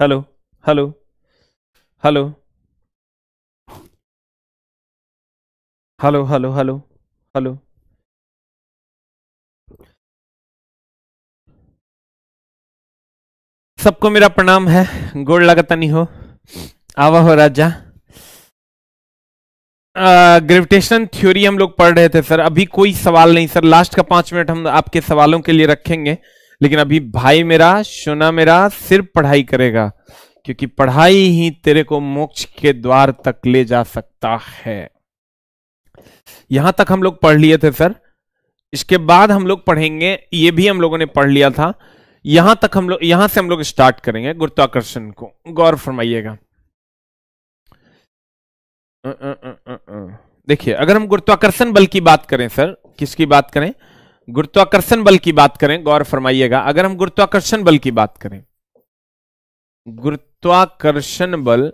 Hello hello hello hello hello hello hello सबको मेरा प्रणाम है गोड़ लगता नहीं हो आवा हो राजा ग्रेविटेशन थ्योरी हम लोग पढ़ रहे थे सर अभी कोई सवाल नहीं सर लास्ट का पांच मिनट हम आपके सवालों के लिए रखेंगे लेकिन अभी भाई मेरा सुना मेरा सिर्फ पढ़ाई करेगा क्योंकि पढ़ाई ही तेरे को मोक्ष के द्वार तक ले जा सकता है यहां तक हम लोग पढ़ लिए थे सर इसके बाद हम लोग पढ़ेंगे ये भी हम लोगों ने पढ़ लिया था यहां तक हम लोग यहां से हम लोग स्टार्ट करेंगे गुरुत्वाकर्षण को गौर फरमाइएगा देखिए अगर हम गुरुत्वाकर्षण बल की बात करें सर किसकी बात करें गुरुत्वाकर्षण बल की बात करें गौर फरमाइएगा अगर हम गुरुत्वाकर्षण बल की बात करें गुरुत्वाकर्षण बल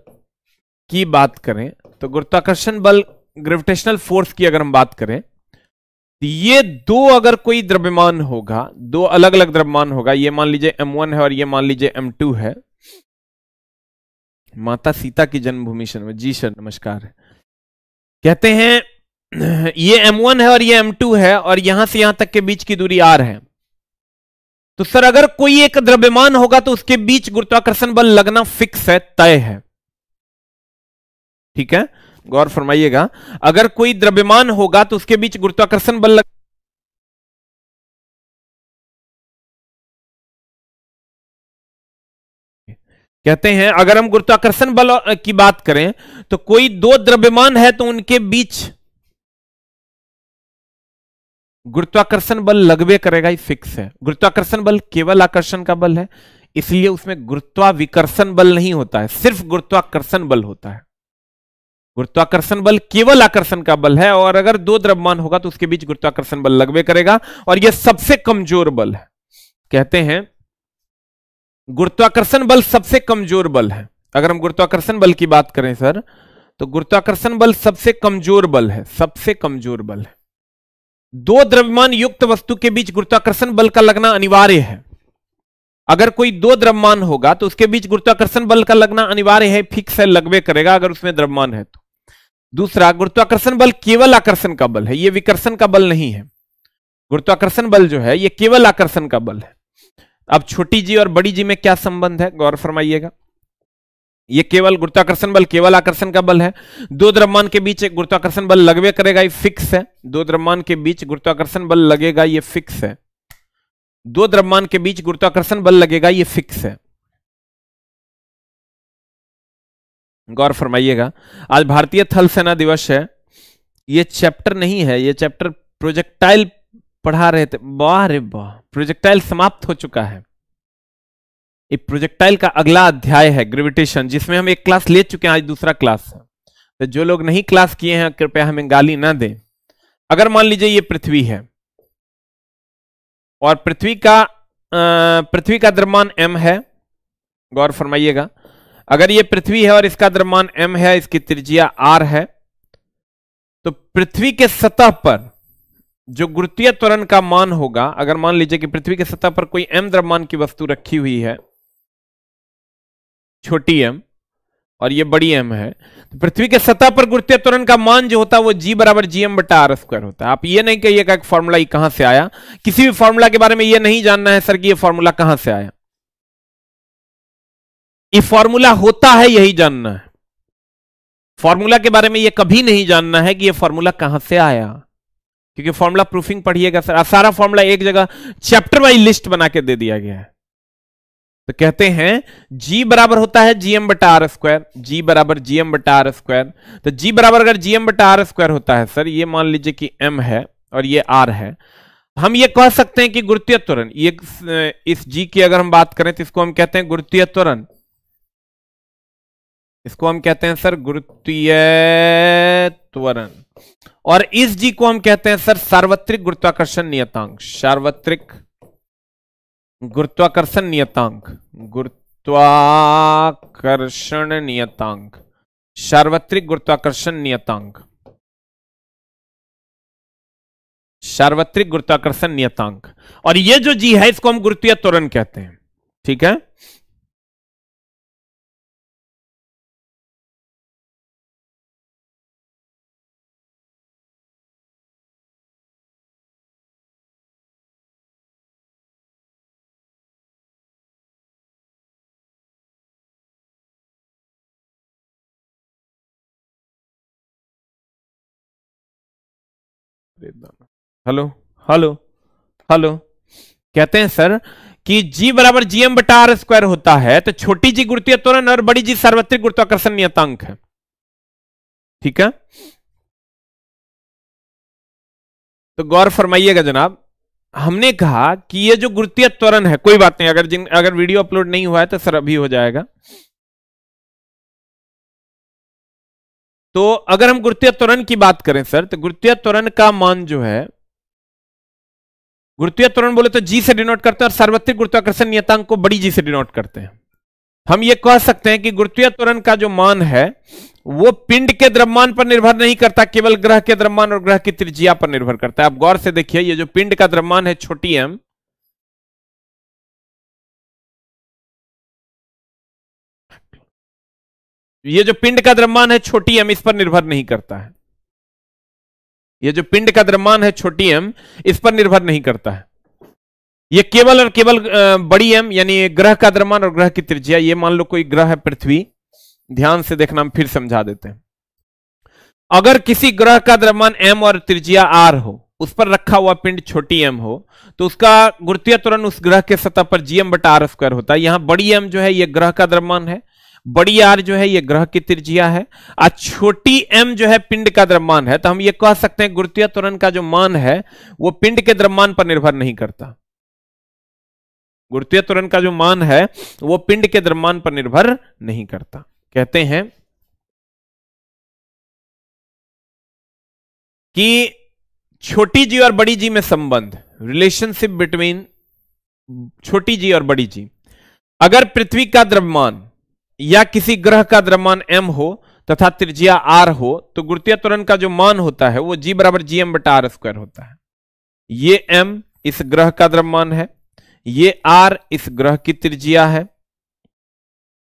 की बात करें तो गुरुत्वाकर्षण बल ग्रेविटेशनल फोर्स की अगर हम बात करें तो ये दो अगर कोई द्रव्यमान होगा दो अलग अलग द्रव्यमान होगा ये मान लीजिए M1 है और ये मान लीजिए M2 है माता सीता की जन्मभूमि शर्मा जी सर नमस्कार कहते हैं ये m1 है और ये m2 है और यहां से यहां तक के बीच की दूरी r है तो सर अगर कोई एक द्रव्यमान होगा तो उसके बीच गुरुत्वाकर्षण बल लगना फिक्स है तय है ठीक है गौर फरमाइएगा अगर कोई द्रव्यमान होगा तो उसके बीच गुरुत्वाकर्षण बल लग... कहते हैं अगर हम गुरुत्वाकर्षण बल की बात करें तो कोई दो द्रव्यमान है तो उनके बीच गुरुत्वाकर्षण बल लगवे करेगा ही फिक्स है गुरुत्वाकर्षण बल केवल आकर्षण का बल है इसलिए उसमें गुरुत्वाविकर्षण बल नहीं होता है सिर्फ गुरुत्वाकर्षण बल होता है गुरुत्वाकर्षण बल केवल आकर्षण का बल है और अगर दो द्रव्यमान होगा तो उसके बीच गुरुत्वाकर्षण बल लगवे करेगा और यह सबसे कमजोर बल है कहते हैं गुरुत्वाकर्षण बल सबसे कमजोर बल है अगर हम गुरुत्वाकर्षण बल की बात करें सर तो गुरुत्वाकर्षण बल सबसे कमजोर बल है सबसे कमजोर बल है दो द्रव्यमान युक्त वस्तु के बीच गुरुत्वाकर्षण बल का लगना अनिवार्य है अगर कोई दो द्रव्यमान होगा तो उसके बीच गुरुत्वाकर्षण बल का लगना अनिवार्य है फिक्स है लगवे करेगा अगर उसमें द्रव्यमान है तो दूसरा गुरुत्वाकर्षण बल केवल आकर्षण का बल है यह विकर्षण का बल नहीं है गुरुत्वाकर्षण बल जो है यह केवल आकर्षण का बल है अब छोटी जी और बड़ी जी में क्या संबंध है गौर फरमाइएगा ये केवल गुरुत्वाकर्षण बल केवल आकर्षण का बल है दो द्रव्यमान के बीच एक गुरुत्वाकर्षण बल लगवे करेगा ये फिक्स है दो द्रव्यमान के बीच गुरुत्वाकर्षण बल लगेगा ये फिक्स है दो द्रव्यमान के बीच गुरुत्वाकर्षण बल लगेगा ये फिक्स है गौर फरमाइएगा आज भारतीय थल सेना दिवस है ये चैप्टर नहीं है ये चैप्टर प्रोजेक्टाइल पढ़ा रहे थे वाह रे वाह प्रोजेक्टाइल समाप्त हो चुका है ये प्रोजेक्टाइल का अगला अध्याय है ग्रेविटेशन जिसमें हम एक क्लास ले चुके हैं आज दूसरा क्लास है तो जो लोग नहीं क्लास किए हैं कृपया हमें गाली ना दें अगर मान लीजिए ये पृथ्वी है और पृथ्वी का पृथ्वी का द्रव्यमान एम है गौर फरमाइएगा अगर ये पृथ्वी है और इसका द्रव्यमान एम है इसकी त्रिज्या आर है तो पृथ्वी के सतह पर जो गुरुत्वीय त्वरण का मान होगा अगर मान लीजिए कि पृथ्वी के सतह पर कोई एम द्रव्यमान की वस्तु रखी हुई है छोटी एम और ये बड़ी एम है तो पृथ्वी के सतह पर गुरुत्वीय त्वरण का मान जो होता है वो जी बराबर जी एम बटा आर स्क्वायर होता है आप ये नहीं कहिएगा कि फॉर्मूला कहां से आया किसी भी फॉर्मूला के बारे में ये नहीं जानना है सर कि ये फॉर्मूला कहां से आया ये फॉर्मूला होता है यही जानना है फॉर्मूला के बारे में ये कभी नहीं जानना है कि ये फॉर्मूला कहां से आया क्योंकि फॉर्मूला प्रूफिंग पढ़िएगा सर सारा फॉर्मूला एक जगह चैप्टर वाइज लिस्ट बना के दे दिया गया है तो कहते हैं g बराबर होता है जीएम बटा आर स्क्वायर जी बराबर जीएम बटा आर स्क्वायर तो g बराबर अगर जीएम बटा आर स्क्वायर होता है सर ये मान लीजिए कि m है और ये r है हम ये कह सकते हैं कि गुरुत्वीय त्वरण ये इस g की अगर हम बात करें तो इसको हम कहते हैं गुरुत्वीय त्वरण इसको हम कहते हैं सर गुरुत्वीय त्वरण और इस g को हम कहते हैं सर सार्वत्रिक गुरुत्वाकर्षण नियतांक सार्वत्रिक गुरुत्वाकर्षण नियतांक गुरुत्वाकर्षण नियतांक सार्वत्रिक गुरुत्वाकर्षण नियतांक सार्वत्रिक गुरुत्वाकर्षण नियतांक और ये जो जी है इसको हम गुरुत्वीय त्वरण कहते हैं ठीक है देता हेलो हेलो हेलो कहते हैं सर कि जी बराबर जीएम बटा आर स्क्वायर होता है तो छोटी जी गुरुत्वीय त्वरण और बड़ी जी सार्वत्रिक गुरुत्वाकर्षण नियतांक है ठीक है तो गौर फरमाइएगा जनाब हमने कहा कि ये जो गुरुत्वीय त्वरण है कोई बात नहीं अगर जिन अगर वीडियो अपलोड नहीं हुआ है तो सर अभी हो जाएगा तो अगर हम गुरुत्वीय त्वरण की बात करें सर तो गुरुत्वीय त्वरण का मान जो है गुरुत्वीय त्वरण बोले तो जी से डिनोट करते हैं और सार्वत्रिक गुरुत्वाकर्षण नियतांक को बड़ी जी से डिनोट करते हैं हम ये कह सकते हैं कि गुरुत्वीय त्वरण का जो मान है वो पिंड के द्रव्यमान पर निर्भर नहीं करता केवल ग्रह के द्रव्यमान और ग्रह की त्रिज्या पर निर्भर करता है आप गौर से देखिए ये जो पिंड का द्रव्यमान है छोटी एम ये जो पिंड का द्रव्यमान है छोटी एम इस पर निर्भर नहीं करता है ये जो पिंड का द्रव्यमान है छोटी एम इस पर निर्भर नहीं करता है ये केवल और केवल बड़ी एम यानी ग्रह का द्रव्यमान और ग्रह की त्रिज्या ये मान लो कोई ग्रह है पृथ्वी ध्यान से देखना हम फिर समझा देते हैं अगर किसी ग्रह का द्रव्यमान एम और त्रिज्या आर हो उस पर रखा हुआ पिंड छोटी एम हो तो उसका गुरुत्वीय त्वरण उस ग्रह के सतह पर जीएम बटा आर स्क्वायर होता है यहां बड़ी एम जो है यह ग्रह का द्रव्यमान है बड़ी आर जो है ये ग्रह की त्रिज्या है और छोटी एम जो है पिंड का द्रव्यमान है तो हम ये कह सकते हैं गुरुत्वीय त्वरण का जो मान है वो पिंड के द्रव्यमान पर निर्भर नहीं करता गुरुत्वीय त्वरण का जो मान है वो पिंड के द्रव्यमान पर निर्भर नहीं करता कहते हैं कि छोटी जी और बड़ी जी में संबंध रिलेशनशिप बिटवीन छोटी जी और बड़ी जी अगर पृथ्वी का द्रव्यमान या किसी ग्रह का द्रव्यमान m हो तथा त्रिज्या r हो तो गुरुत्वीय त्वरण का जो मान होता है वो g बराबर जी एम बटा आर स्क्वायर होता है ये m इस ग्रह का द्रव्यमान है ये r इस ग्रह की त्रिज्या है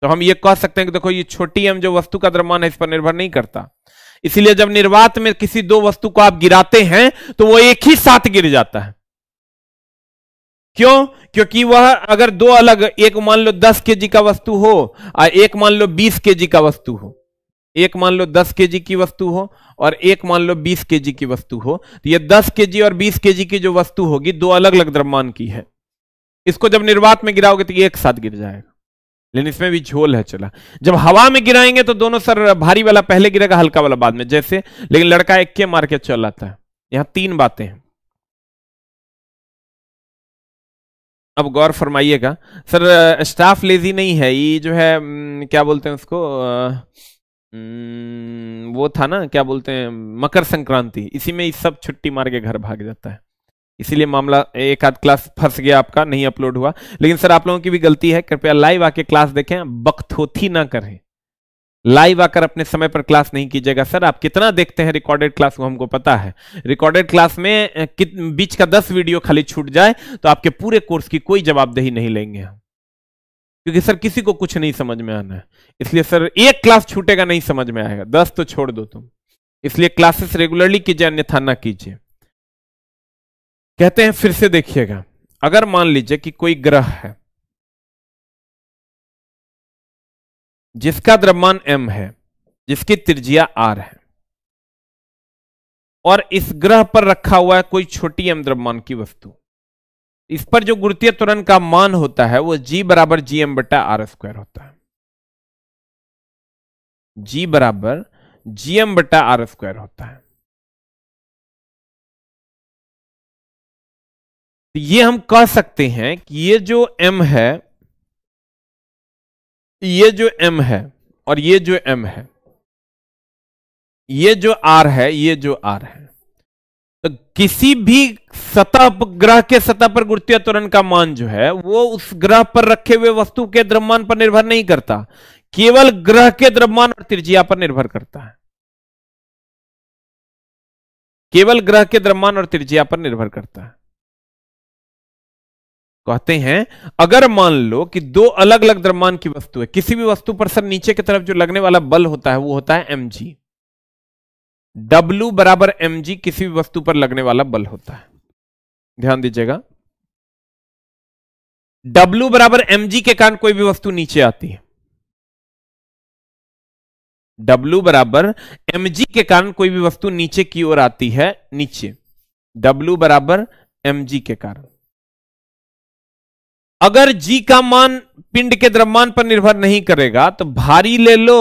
तो हम ये कह सकते हैं कि देखो ये छोटी एम जो वस्तु का द्रव्यमान है इस पर निर्भर नहीं करता इसलिए जब निर्वात में किसी दो वस्तु को आप गिराते हैं तो वो एक ही साथ गिर जाता है क्यों क्योंकि वह अगर दो अलग एक मान लो दस के जी का वस्तु हो और एक मान लो बीस के जी का वस्तु हो एक मान लो दस के जी की वस्तु हो और एक मान लो बीस के जी की वस्तु हो तो यह दस के जी और बीस के जी की जो वस्तु होगी दो अलग अलग द्रव्यमान की है इसको जब निर्वात में गिराओगे तो एक साथ गिर जाएगा लेकिन इसमें भी झोल है चला जब हवा में गिराएंगे तो दोनों सर भारी वाला पहले गिरेगा हल्का वाला बाद में जैसे लेकिन लड़का एक के मार के चल आता है यहां तीन बातें हैं अब गौर फरमाइएगा सर स्टाफ लेजी नहीं है ये जो है क्या बोलते हैं उसको वो था ना क्या बोलते हैं मकर संक्रांति इसी में इस सब छुट्टी मार के घर भाग जाता है इसीलिए मामला एक आध क्लास फंस गया आपका नहीं अपलोड हुआ लेकिन सर आप लोगों की भी गलती है कृपया लाइव आके क्लास देखें बकथोथी ना करें लाइव आकर अपने समय पर क्लास नहीं कीजिएगा सर आप कितना देखते हैं रिकॉर्डेड क्लास वो हमको पता है रिकॉर्डेड क्लास में बीच का दस वीडियो खाली छूट जाए तो आपके पूरे कोर्स की कोई जवाबदेही नहीं लेंगे हम क्योंकि सर किसी को कुछ नहीं समझ में आना है इसलिए सर एक क्लास छूटेगा नहीं समझ में आएगा दस तो छोड़ दो तुम इसलिए क्लासेस रेगुलरली कीजिए अन्यथा ना कीजिए कहते हैं फिर से देखिएगा अगर मान लीजिए कि कोई ग्रह है जिसका द्रव्यमान m है जिसकी त्रिज्या r है और इस ग्रह पर रखा हुआ है कोई छोटी एम द्रव्यमान की वस्तु इस पर जो गुरुत्वीय त्वरण का मान होता है वो g बराबर जी एम बटा आर स्क्वायर होता है g बराबर जी एम बटा आर स्क्वायर होता है तो ये हम कह सकते हैं कि ये जो m है ये जो एम है और ये जो एम है ये जो आर है ये जो आर है तो किसी भी सतह ग्रह के सतह पर गुरुत्वीय त्वरण का मान जो है वो उस ग्रह पर रखे हुए वस्तु के द्रव्यमान पर निर्भर नहीं करता केवल ग्रह के द्रव्यमान और त्रिज्या पर निर्भर करता है केवल ग्रह के द्रव्यमान और त्रिज्या पर निर्भर करता है कहते हैं अगर मान लो कि दो अलग अलग द्रव्यमान की वस्तु है किसी भी वस्तु पर सर नीचे की तरफ जो लगने वाला बल होता है वो होता है एम जी डब्ल्यू बराबर एम जी किसी भी वस्तु पर लगने वाला बल होता है ध्यान दीजिएगा W बराबर एम जी के कारण कोई भी वस्तु नीचे आती है W बराबर एम जी के कारण कोई भी वस्तु नीचे की ओर आती है नीचे डब्ल्यू बराबर एम जी के कारण अगर जी का मान पिंड के द्रव्यमान पर निर्भर नहीं करेगा तो भारी ले लो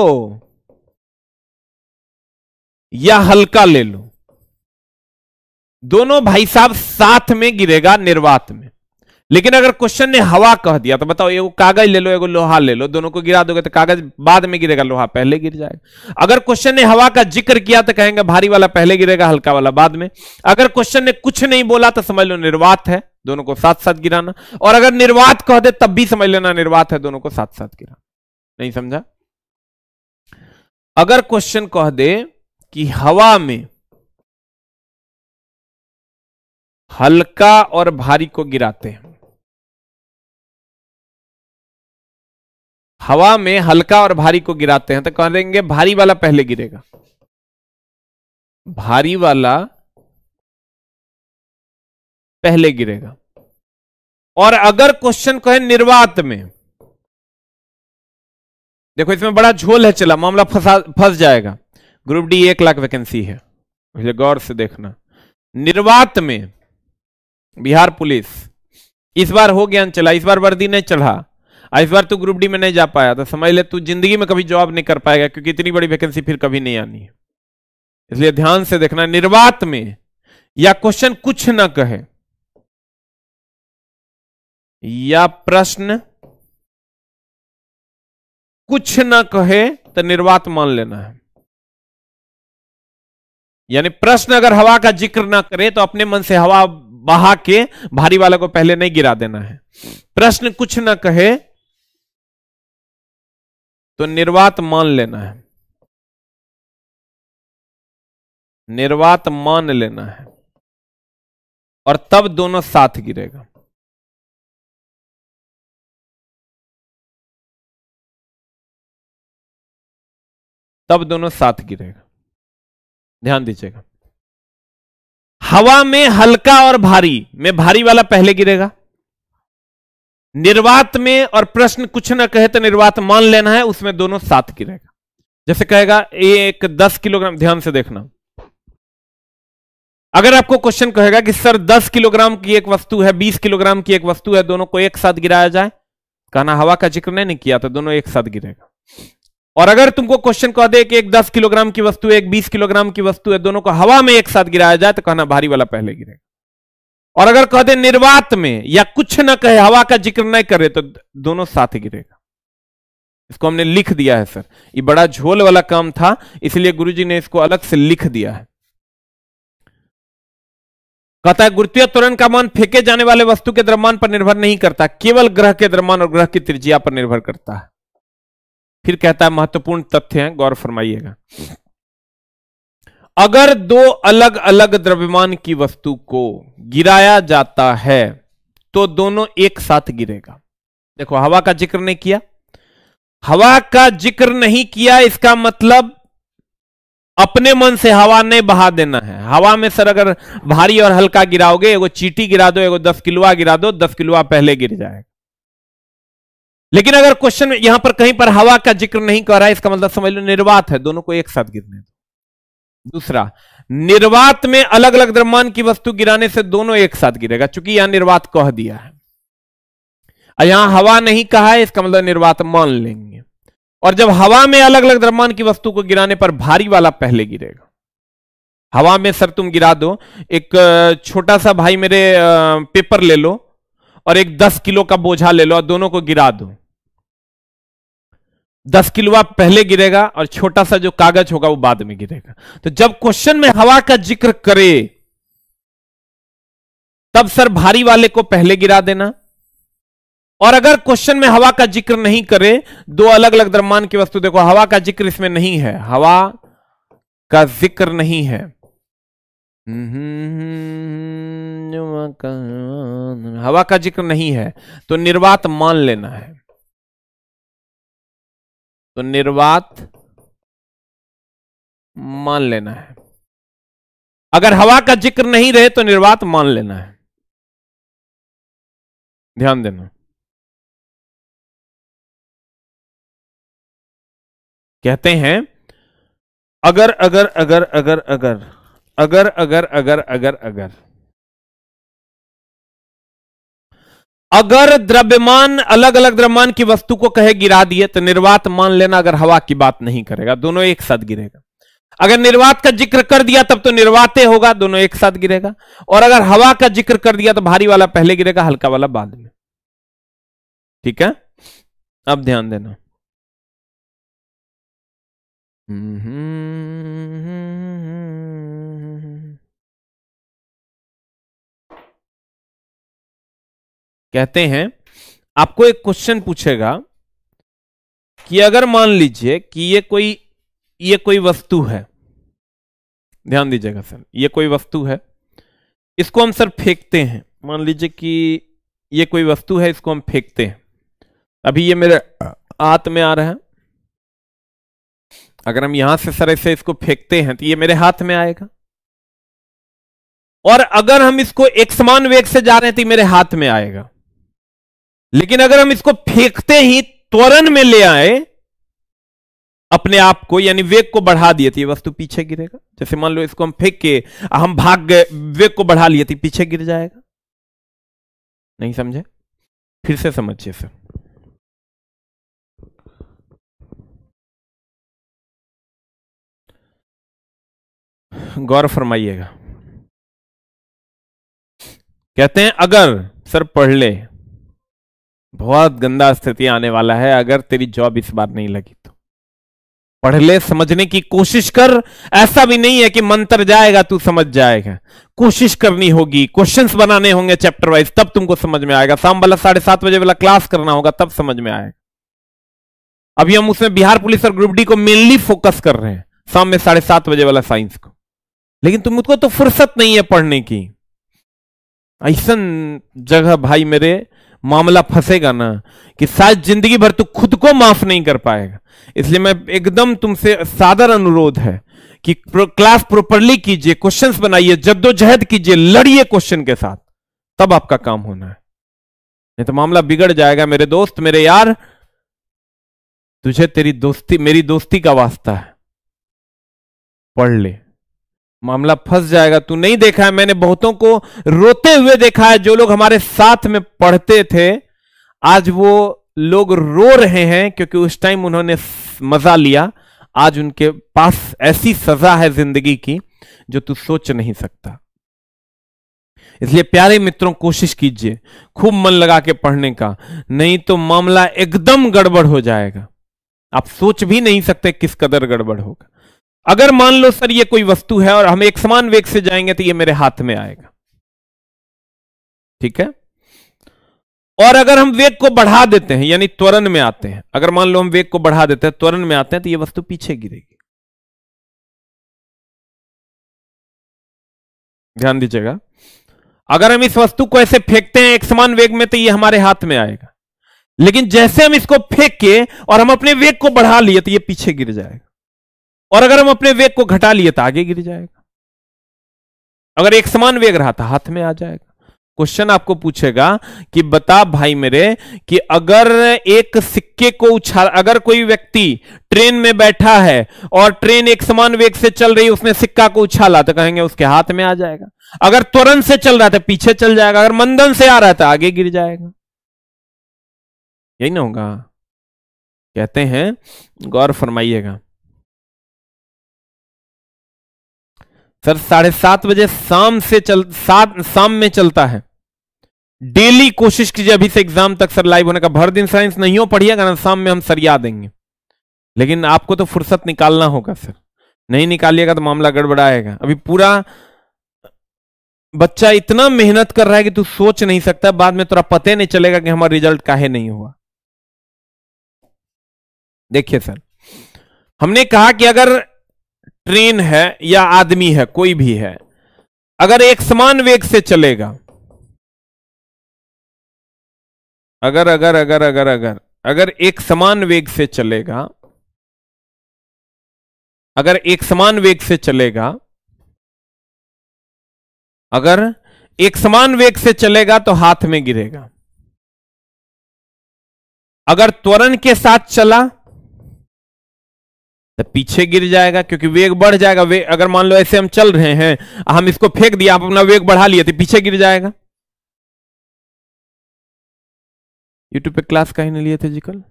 या हल्का ले लो दोनों भाई साहब साथ में गिरेगा निर्वात में लेकिन अगर क्वेश्चन ने हवा कह दिया तो बताओ एगो कागज ले लो एगो लोहा ले लो दोनों को गिरा दोगे तो कागज बाद में गिरेगा लोहा पहले गिर जाएगा अगर क्वेश्चन ने हवा का जिक्र किया तो कहेंगे भारी वाला पहले गिरेगा हल्का वाला बाद में अगर क्वेश्चन ने कुछ नहीं बोला तो समझ लो निर्वात है दोनों को साथ साथ गिराना और अगर निर्वात कह दे तब भी समझ लेना निर्वात है दोनों को साथ साथ गिराना नहीं समझा अगर क्वेश्चन कह दे कि हवा में हल्का और भारी को गिराते हैं हवा में हल्का और भारी को गिराते हैं तो कह देंगे भारी वाला पहले गिरेगा भारी वाला पहले गिरेगा और अगर क्वेश्चन कहे निर्वात में देखो इसमें बड़ा झोल है चला मामला फंस जाएगा ग्रुप डी एक लाख वैकेंसी है मुझे गौर से देखना निर्वात में बिहार पुलिस इस बार हो गया चला इस बार वर्दी नहीं चढ़ा इस बार तू तो ग्रुप डी में नहीं जा पाया तो समझ ले तू जिंदगी में कभी जॉब नहीं कर पाएगा क्योंकि इतनी बड़ी वैकेंसी फिर कभी नहीं आनी है इसलिए ध्यान से देखना निर्वात में या क्वेश्चन कुछ ना कहे या प्रश्न कुछ ना कहे तो निर्वात मान लेना है यानी प्रश्न अगर हवा का जिक्र ना करे तो अपने मन से हवा बहा के भारी वाले को पहले नहीं गिरा देना है प्रश्न कुछ ना कहे तो निर्वात मान लेना है निर्वात मान लेना है और तब दोनों साथ गिरेगा तब दोनों साथ गिरेगा ध्यान दीजिएगा हवा में हल्का और भारी में भारी वाला पहले गिरेगा निर्वात में और प्रश्न कुछ ना कहे तो निर्वात मान लेना है उसमें दोनों साथ गिरेगा जैसे कहेगा एक दस किलोग्राम ध्यान से देखना अगर आपको क्वेश्चन कहेगा कि सर दस किलोग्राम की एक वस्तु है बीस किलोग्राम की एक वस्तु है दोनों को एक साथ गिराया जाए कहना हवा का जिक्र नहीं, किया तो दोनों एक साथ गिरेगा और अगर तुमको क्वेश्चन कह दे कि एक 10 किलोग्राम की वस्तु है एक 20 किलोग्राम की वस्तु है दोनों को हवा में एक साथ गिराया जाए तो कहना भारी वाला पहले गिरेगा और अगर कह दे निर्वात में या कुछ ना कहे हवा का जिक्र न करे तो दोनों साथ गिरेगा इसको हमने लिख दिया है सर ये बड़ा झोल वाला काम था इसलिए गुरुजी ने इसको अलग से लिख दिया है कहता है गुरुत्वीय त्वरण का मान फेंके जाने वाले वस्तु के द्रव्यमान पर निर्भर नहीं करता केवल ग्रह के द्रव्यमान और ग्रह की त्रिज्या पर निर्भर करता है फिर कहता है महत्वपूर्ण तथ्य है गौर फरमाइएगा अगर दो अलग अलग द्रव्यमान की वस्तु को गिराया जाता है तो दोनों एक साथ गिरेगा देखो हवा का जिक्र नहीं किया हवा का जिक्र नहीं किया इसका मतलब अपने मन से हवा नहीं बहा देना है हवा में सर अगर भारी और हल्का गिराओगे एगो चीटी गिरा दो एगो दस किलोआ गिरा दो दस किलोआ पहले गिर जाएगा लेकिन अगर क्वेश्चन में यहां पर कहीं पर हवा का जिक्र नहीं कर रहा है इसका मतलब समझ लो निर्वात है दोनों को एक साथ गिरने दूसरा निर्वात में अलग अलग द्रव्यमान की वस्तु गिराने से दोनों एक साथ गिरेगा चूंकि यहां निर्वात कह दिया है यहां हवा नहीं कहा है इसका मतलब निर्वात मान लेंगे और जब हवा में अलग अलग द्रव्यमान की वस्तु को गिराने पर भारी वाला पहले गिरेगा हवा में सर तुम गिरा दो एक छोटा सा भाई मेरे पेपर ले लो और एक दस किलो का बोझा ले लो और दोनों को गिरा दो दस किलो आप पहले गिरेगा और छोटा सा जो कागज होगा वो बाद में गिरेगा तो जब क्वेश्चन में हवा का जिक्र करे तब सर भारी वाले को पहले गिरा देना और अगर क्वेश्चन में हवा का जिक्र नहीं करे दो अलग अलग द्रव्यमान की वस्तु देखो हवा का जिक्र इसमें नहीं है हवा का जिक्र नहीं है हवा का जिक्र नहीं है तो निर्वात मान लेना है तो निर्वात मान लेना है अगर हवा का जिक्र नहीं रहे तो निर्वात मान लेना है ध्यान देना कहते हैं अगर अगर अगर अगर अगर अगर अगर अगर अगर अगर अगर द्रव्यमान अलग अलग द्रव्यमान की वस्तु को कहे गिरा दिए तो निर्वात मान लेना अगर हवा की बात नहीं करेगा दोनों एक साथ गिरेगा अगर निर्वात का जिक्र कर दिया तब तो निर्वाते होगा दोनों एक साथ गिरेगा और अगर हवा का जिक्र कर दिया तो भारी वाला पहले गिरेगा हल्का वाला बाद में ठीक है अब ध्यान देना हम्म, हम्म, हम्म, हम्म। कहते हैं आपको एक क्वेश्चन पूछेगा कि अगर मान लीजिए कि ये कोई ये कोई वस्तु है ध्यान दीजिएगा सर ये कोई वस्तु है इसको हम सर फेंकते हैं मान लीजिए कि ये कोई वस्तु है इसको हम फेंकते हैं अभी ये मेरे हाथ में आ रहा है अगर हम यहां से सर ऐसे इसको फेंकते हैं तो ये मेरे हाथ में आएगा और अगर हम इसको एक समान वेग से जा रहे हैं तो मेरे हाथ में आएगा लेकिन अगर हम इसको फेंकते ही त्वरण में ले आए अपने आप को यानी वेग को बढ़ा दिए थे वस्तु पीछे गिरेगा जैसे मान लो इसको हम फेंक के हम भाग गए वेग को बढ़ा लिए थे पीछे गिर जाएगा नहीं समझे फिर से समझिए सर गौर फरमाइएगा कहते हैं अगर सर पढ़ ले बहुत गंदा स्थिति आने वाला है अगर तेरी जॉब इस बार नहीं लगी तो पढ़ ले समझने की कोशिश कर ऐसा भी नहीं है कि मंत्र जाएगा तू समझ जाएगा कोशिश करनी होगी क्वेश्चंस बनाने होंगे चैप्टर वाइज तब तुमको समझ में आएगा शाम वाला साढ़े सात बजे वाला क्लास करना होगा तब समझ में आएगा अभी हम उसमें बिहार पुलिस और ग्रुप डी को मेनली फोकस कर रहे हैं शाम में साढ़े सात बजे वाला साइंस को लेकिन तुमको तो फुर्सत नहीं है पढ़ने की ऐसा जगह भाई मेरे मामला फंसेगा ना कि शायद जिंदगी भर तू खुद को माफ नहीं कर पाएगा इसलिए मैं एकदम तुमसे सादर अनुरोध है कि प्रो, क्लास प्रॉपरली कीजिए क्वेश्चंस बनाइए जद्दोजहद कीजिए लड़िए क्वेश्चन के साथ तब आपका काम होना है नहीं तो मामला बिगड़ जाएगा मेरे दोस्त मेरे यार तुझे तेरी दोस्ती मेरी दोस्ती का वास्ता है पढ़ ले मामला फंस जाएगा तू नहीं देखा है मैंने बहुतों को रोते हुए देखा है जो लोग हमारे साथ में पढ़ते थे आज वो लोग रो रहे हैं क्योंकि उस टाइम उन्होंने मजा लिया आज उनके पास ऐसी सजा है जिंदगी की जो तू सोच नहीं सकता इसलिए प्यारे मित्रों कोशिश कीजिए खूब मन लगा के पढ़ने का नहीं तो मामला एकदम गड़बड़ हो जाएगा आप सोच भी नहीं सकते किस कदर गड़बड़ होगा अगर मान लो सर ये कोई वस्तु है और हम एक समान वेग से जाएंगे तो ये मेरे हाथ में आएगा ठीक है और अगर हम वेग को बढ़ा देते हैं यानी त्वरण में आते हैं अगर मान लो हम वेग को बढ़ा देते हैं त्वरण में आते हैं तो ये वस्तु पीछे गिरेगी ध्यान दीजिएगा अगर हम इस वस्तु को ऐसे फेंकते हैं एक समान वेग में तो ये हमारे हाथ में आएगा लेकिन जैसे हम इसको फेंक के और हम अपने वेग को बढ़ा लिए तो ये पीछे गिर जाएगा और अगर हम अपने वेग को घटा लिए तो आगे गिर जाएगा अगर एक समान वेग रहा तो हाथ में आ जाएगा क्वेश्चन आपको पूछेगा कि बता भाई मेरे कि अगर एक सिक्के को उछाल अगर कोई व्यक्ति ट्रेन में बैठा है और ट्रेन एक समान वेग से चल रही उसने सिक्का को उछाला तो कहेंगे उसके हाथ में आ जाएगा अगर त्वरण से चल रहा था पीछे चल जाएगा अगर मंदन से आ रहा था आगे गिर जाएगा यही ना होगा कहते हैं गौर फरमाइएगा सर साढ़े सात बजे शाम से चल सात शाम में चलता है डेली कोशिश कीजिए अभी से एग्जाम तक सर लाइव होने का भर दिन साइंस नहीं हो पढ़िएगा ना शाम में हम सरिया देंगे लेकिन आपको तो फुर्सत निकालना होगा सर नहीं निकालिएगा तो मामला गड़बड़ाएगा अभी पूरा बच्चा इतना मेहनत कर रहा है कि तू सोच नहीं सकता बाद में तेरा पता नहीं चलेगा कि हमारा रिजल्ट काहे नहीं हुआ देखिए सर हमने कहा कि अगर ट्रेन है या आदमी है कोई भी है अगर एक समान वेग से चलेगा अगर अगर अगर अगर अगर अगर एक समान वेग से चलेगा अगर एक समान वेग से चलेगा अगर एक समान वेग से चलेगा तो हाथ में गिरेगा अगर त्वरण के साथ चला तो पीछे गिर जाएगा क्योंकि वेग बढ़ जाएगा वेग अगर मान लो ऐसे हम चल रहे हैं हम इसको फेंक दिया आप अपना वेग बढ़ा लिए तो पीछे गिर जाएगा यूट्यूब पे क्लास कहीं नहीं लिए थे जी कल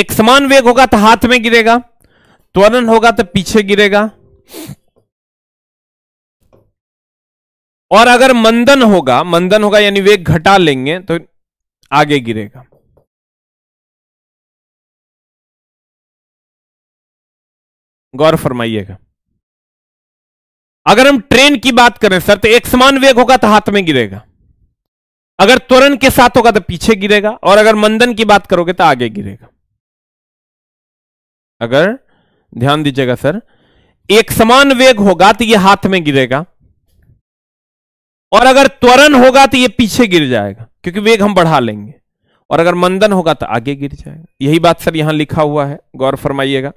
एक समान वेग होगा तो हाथ में गिरेगा त्वरण होगा तो पीछे गिरेगा और अगर मंदन होगा मंदन होगा यानी वेग घटा लेंगे तो आगे गिरेगा गौर फरमाइएगा अगर हम ट्रेन की बात करें सर तो एक समान वेग होगा तो हाथ में गिरेगा अगर त्वरण के साथ होगा तो पीछे गिरेगा और अगर मंदन की बात करोगे तो आगे गिरेगा अगर ध्यान दीजिएगा सर एक समान वेग होगा तो यह हाथ में गिरेगा और अगर त्वरण होगा तो यह पीछे गिर जाएगा क्योंकि वेग हम बढ़ा लेंगे और अगर मंदन होगा तो आगे गिर जाएगा यही बात सर यहां लिखा हुआ है गौर फरमाइएगा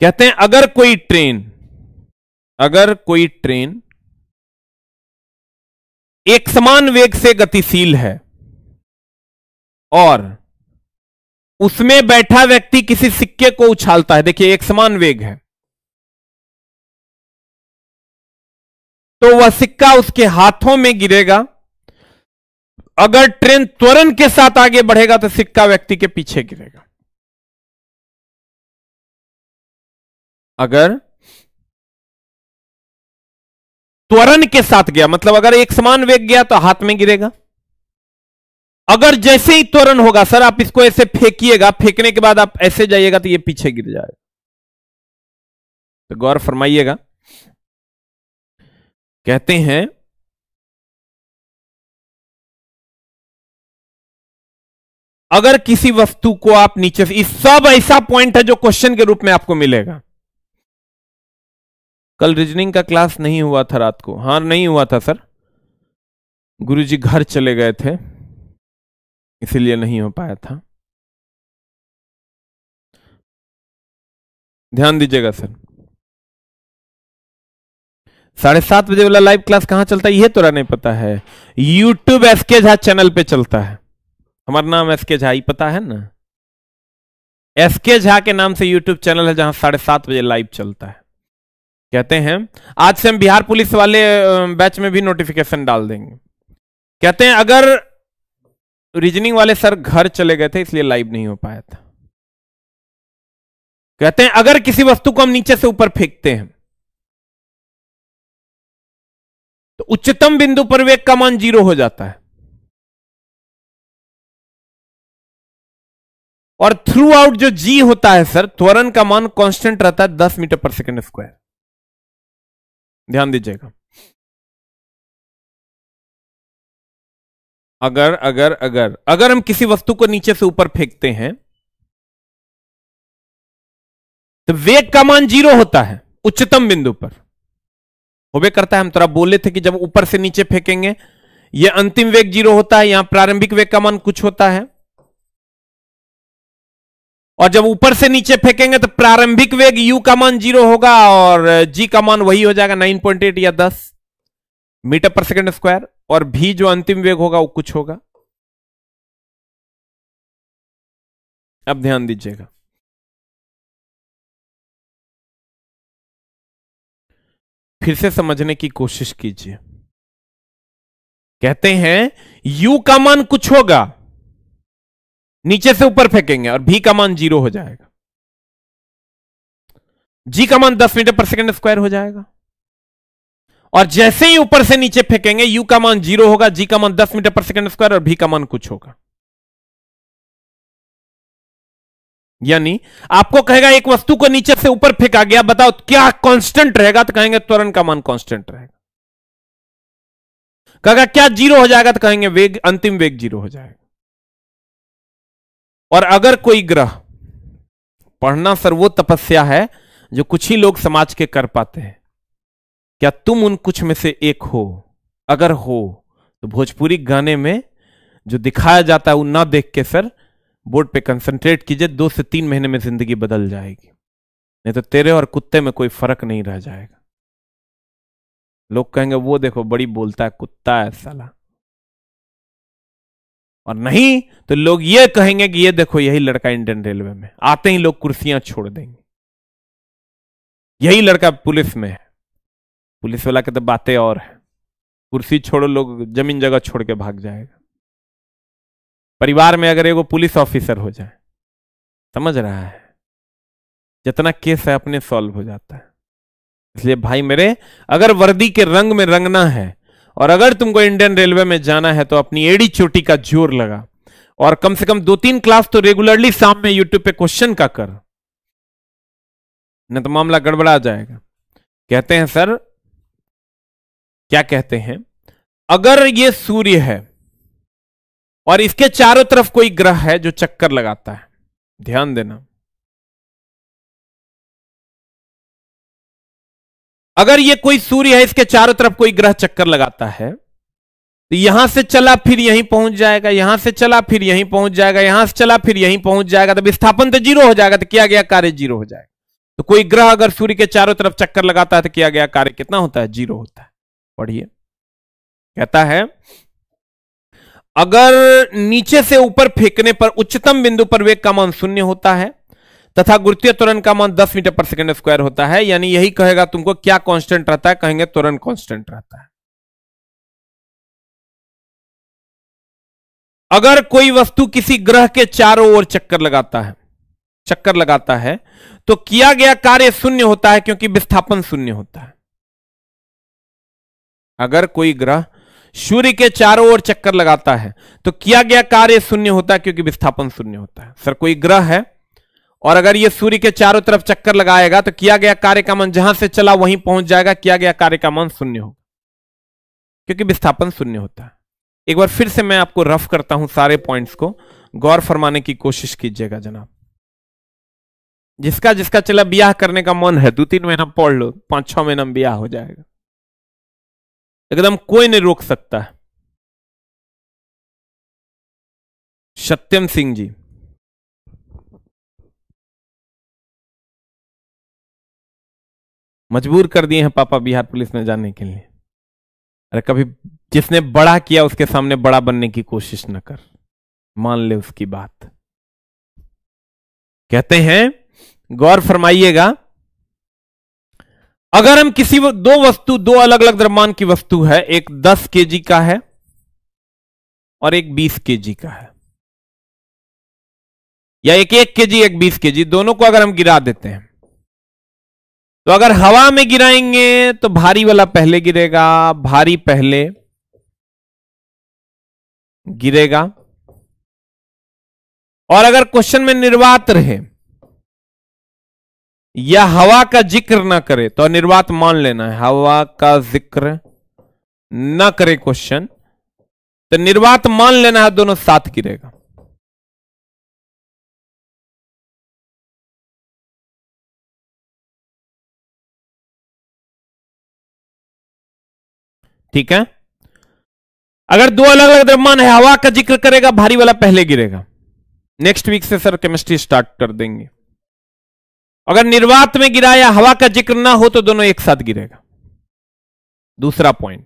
कहते हैं अगर कोई ट्रेन अगर कोई ट्रेन एक समान वेग से गतिशील है और उसमें बैठा व्यक्ति किसी सिक्के को उछालता है देखिए एक समान वेग है तो वह सिक्का उसके हाथों में गिरेगा अगर ट्रेन त्वरण के साथ आगे बढ़ेगा तो सिक्का व्यक्ति के पीछे गिरेगा अगर त्वरण के साथ गया मतलब अगर एक समान वेग गया तो हाथ में गिरेगा अगर जैसे ही त्वरण होगा सर आप इसको ऐसे फेंकिएगा फेंकने के बाद आप ऐसे जाइएगा तो ये पीछे गिर जाएगा तो गौर फरमाइएगा कहते हैं अगर किसी वस्तु को आप नीचे से इस सब ऐसा पॉइंट है जो क्वेश्चन के रूप में आपको मिलेगा कल रीजनिंग का क्लास नहीं हुआ था रात को हाँ नहीं हुआ था सर गुरुजी घर चले गए थे इसीलिए नहीं हो पाया था ध्यान दीजिएगा सर साढ़े सात बजे वाला लाइव क्लास कहां चलता है यह तो नहीं पता है यूट्यूब एस के झा चैनल पे चलता है हमारा नाम एस के झा ही पता है ना एस के झा के नाम से यूट्यूब चैनल है जहां साढ़े सात बजे लाइव चलता है कहते हैं आज से हम बिहार पुलिस वाले बैच में भी नोटिफिकेशन डाल देंगे कहते हैं अगर रीजनिंग तो वाले सर घर चले गए थे इसलिए लाइव नहीं हो पाया था कहते हैं अगर किसी वस्तु को हम नीचे से ऊपर फेंकते हैं तो उच्चतम बिंदु पर वेग का मान जीरो हो जाता है और थ्रू आउट जो जी होता है सर त्वरण का मान कांस्टेंट रहता है दस मीटर पर सेकंड स्क्वायर ध्यान दीजिएगा अगर अगर अगर अगर हम किसी वस्तु को नीचे से ऊपर फेंकते हैं तो वेग का मान जीरो होता है उच्चतम बिंदु पर होबे करता है हम थोड़ा बोले थे कि जब ऊपर से नीचे फेंकेंगे यह अंतिम वेग जीरो होता है यहां प्रारंभिक वेग का मान कुछ होता है और जब ऊपर से नीचे फेंकेंगे तो प्रारंभिक वेग u का मान जीरो होगा और g का मान वही हो जाएगा 9.8 या 10 मीटर पर सेकंड स्क्वायर और भी जो अंतिम वेग होगा वो कुछ होगा अब ध्यान दीजिएगा फिर से समझने की कोशिश कीजिए कहते हैं u का मान कुछ होगा नीचे से ऊपर फेंकेंगे और भी का मान जीरो हो जाएगा g का मान 10 मीटर पर सेकंड स्क्वायर हो जाएगा और जैसे ही ऊपर से नीचे फेंकेंगे यू का मान जीरो होगा जी का मान दस मीटर पर सेकेंड स्क्वायर और भी का मान कुछ होगा यानी आपको कहेगा एक वस्तु को नीचे से ऊपर फेंका गया बताओ क्या कांस्टेंट रहेगा तो कहेंगे त्वरण का मान कांस्टेंट रहेगा कहेगा क्या जीरो हो जाएगा तो कहेंगे वेग अंतिम वेग जीरो हो जाएगा और अगर कोई ग्रह पढ़ना सर्वो तपस्या है जो कुछ ही लोग समाज के कर पाते हैं क्या तुम उन कुछ में से एक हो अगर हो तो भोजपुरी गाने में जो दिखाया जाता है वो ना देख के सर बोर्ड पे कंसंट्रेट कीजिए दो से तीन महीने में जिंदगी बदल जाएगी नहीं तो तेरे और कुत्ते में कोई फर्क नहीं रह जाएगा लोग कहेंगे वो देखो बड़ी बोलता है कुत्ता है साला और नहीं तो लोग ये कहेंगे कि ये देखो यही लड़का इंडियन रेलवे में आते ही लोग कुर्सियां छोड़ देंगे यही लड़का पुलिस में है पुलिस वाला कहते बातें और है कुर्सी छोड़ो लोग जमीन जगह छोड़ के भाग जाएगा परिवार में अगर एगो पुलिस ऑफिसर हो जाए समझ रहा है जितना केस है अपने सॉल्व हो जाता है इसलिए भाई मेरे अगर वर्दी के रंग में रंगना है और अगर तुमको इंडियन रेलवे में जाना है तो अपनी एड़ी चोटी का जोर लगा और कम से कम दो तीन क्लास तो रेगुलरली शाम में यूट्यूब पे क्वेश्चन का कर नहीं तो मामला गड़बड़ा जाएगा कहते हैं सर क्या कहते हैं अगर ये सूर्य है और इसके चारों तरफ कोई ग्रह है जो चक्कर लगाता है ध्यान देना अगर ये कोई सूर्य है इसके चारों तरफ कोई ग्रह चक्कर लगाता है तो यहां से चला फिर यहीं पहुंच जाएगा यहां से चला फिर यहीं पहुंच जाएगा यहां से चला फिर यहीं पहुंच जाएगा तब विस्थापन तो जीरो हो जाएगा तो किया गया कार्य जीरो हो जाएगा तो कोई ग्रह अगर सूर्य के चारों तरफ चक्कर लगाता है तो किया गया कार्य कितना होता है जीरो होता है पढ़िए कहता है अगर नीचे से ऊपर फेंकने पर उच्चतम बिंदु पर वेग का मान शून्य होता है तथा गुरुत्वीय त्वरण का मान 10 मीटर पर सेकंड स्क्वायर होता है यानी यही कहेगा तुमको क्या कांस्टेंट रहता है कहेंगे त्वरण कांस्टेंट रहता है अगर कोई वस्तु किसी ग्रह के चारों ओर चक्कर लगाता है चक्कर लगाता है तो किया गया कार्य शून्य होता है क्योंकि विस्थापन शून्य होता है अगर कोई ग्रह सूर्य के चारों ओर चक्कर लगाता है तो किया गया कार्य शून्य होता है क्योंकि विस्थापन शून्य होता है सर कोई ग्रह है और अगर यह सूर्य के चारों तरफ चक्कर लगाएगा तो किया गया कार्य का मन जहां से चला वहीं पहुंच जाएगा किया गया कार्य का मन शून्य होगा क्योंकि विस्थापन शून्य होता है एक बार फिर से मैं आपको रफ करता हूं सारे पॉइंट्स को गौर फरमाने की कोशिश कीजिएगा जनाब जिसका जिसका चला ब्याह करने का मन है दो तीन महीना पढ़ लो पांच छह महीना ब्याह हो जाएगा एकदम कोई नहीं रोक सकता सत्यम सिंह जी मजबूर कर दिए हैं पापा बिहार पुलिस में जाने के लिए अरे कभी जिसने बड़ा किया उसके सामने बड़ा बनने की कोशिश ना कर मान ले उसकी बात कहते हैं गौर फरमाइएगा अगर हम किसी दो वस्तु दो अलग अलग द्रव्यमान की वस्तु है एक 10 जी का है और एक 20 जी का है या एक एक जी एक 20 जी दोनों को अगर हम गिरा देते हैं तो अगर हवा में गिराएंगे तो भारी वाला पहले गिरेगा भारी पहले गिरेगा और अगर क्वेश्चन में निर्वात रहे या हवा का जिक्र ना करे तो निर्वात मान लेना है हवा का जिक्र ना करे क्वेश्चन तो निर्वात मान लेना है दोनों साथ गिरेगा ठीक है अगर दो अलग अलग द्रव्यमान है हवा का जिक्र करेगा भारी वाला पहले गिरेगा नेक्स्ट वीक से सर केमिस्ट्री स्टार्ट कर देंगे अगर निर्वात में गिरा या हवा का जिक्र ना हो तो दोनों एक साथ गिरेगा दूसरा पॉइंट